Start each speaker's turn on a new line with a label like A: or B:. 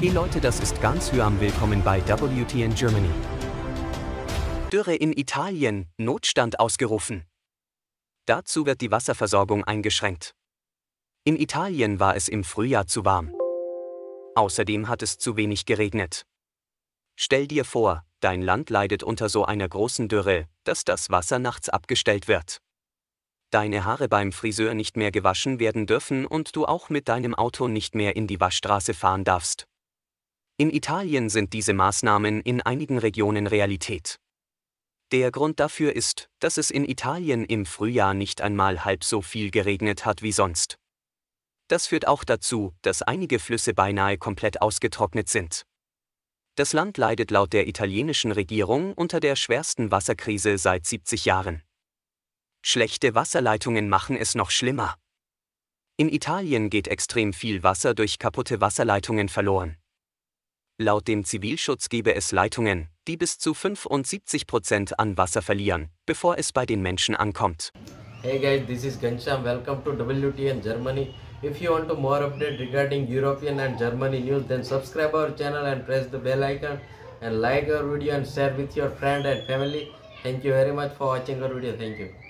A: Hey Leute, das ist ganz Hyam. Willkommen bei WTN Germany. Dürre in Italien, Notstand ausgerufen. Dazu wird die Wasserversorgung eingeschränkt. In Italien war es im Frühjahr zu warm. Außerdem hat es zu wenig geregnet. Stell dir vor, dein Land leidet unter so einer großen Dürre, dass das Wasser nachts abgestellt wird. Deine Haare beim Friseur nicht mehr gewaschen werden dürfen und du auch mit deinem Auto nicht mehr in die Waschstraße fahren darfst. In Italien sind diese Maßnahmen in einigen Regionen Realität. Der Grund dafür ist, dass es in Italien im Frühjahr nicht einmal halb so viel geregnet hat wie sonst. Das führt auch dazu, dass einige Flüsse beinahe komplett ausgetrocknet sind. Das Land leidet laut der italienischen Regierung unter der schwersten Wasserkrise seit 70 Jahren. Schlechte Wasserleitungen machen es noch schlimmer. In Italien geht extrem viel Wasser durch kaputte Wasserleitungen verloren. Laut dem Zivilschutz gebe es Leitungen, die bis zu 75 Prozent an Wasser verlieren, bevor es bei den Menschen ankommt.
B: Hey guys, this is Gansham. Welcome to WTN Germany. If you want to more update regarding European and Germany news, then subscribe our channel and press the bell icon and like our video and share with your friend and family. Thank you very much for watching our video. Thank you.